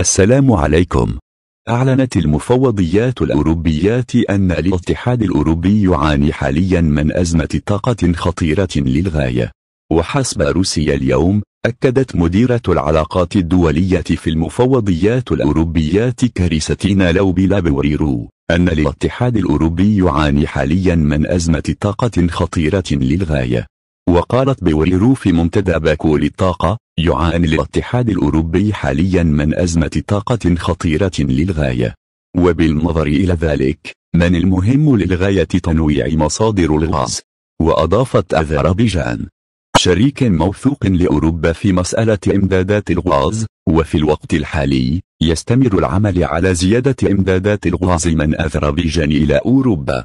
السلام عليكم أعلنت المفوضيات الأوروبيات أن الاتحاد الأوروبي يعاني حاليا من أزمة طاقة خطيرة للغاية وحسب روسيا اليوم أكدت مديرة العلاقات الدولية في المفوضيات الأوروبيات كريستينا بوريرو أن الاتحاد الأوروبي يعاني حاليا من أزمة طاقة خطيرة للغاية وقالت في منتدى باكو للطاقة يعاني الاتحاد الأوروبي حاليا من أزمة طاقة خطيرة للغاية وبالنظر إلى ذلك من المهم للغاية تنويع مصادر الغاز وأضافت أذربيجان شريك موثوق لأوروبا في مسألة إمدادات الغاز وفي الوقت الحالي يستمر العمل على زيادة إمدادات الغاز من أذربيجان إلى أوروبا